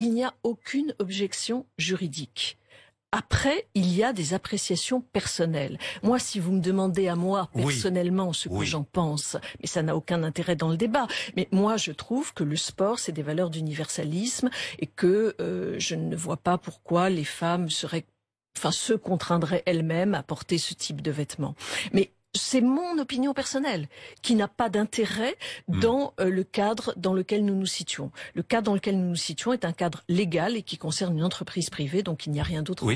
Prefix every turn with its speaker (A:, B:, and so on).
A: il n'y a aucune objection juridique. Après, il y a des appréciations personnelles. Moi, si vous me demandez à moi personnellement ce que j'en pense, mais ça n'a aucun intérêt dans le débat. Mais moi, je trouve que le sport, c'est des valeurs d'universalisme et que euh, je ne vois pas pourquoi les femmes seraient, enfin, se contraindraient elles-mêmes à porter ce type de vêtements. Mais c'est mon opinion personnelle qui n'a pas d'intérêt hmm. dans euh, le cadre dans lequel nous nous situons. Le cadre dans lequel nous nous situons est un cadre légal et qui concerne une entreprise privée, donc il n'y a rien d'autre.